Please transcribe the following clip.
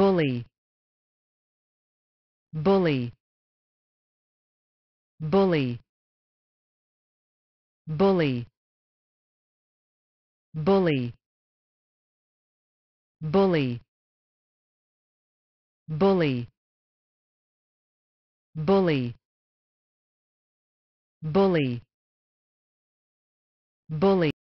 bully bully bully bully bully bully bully bully bully bully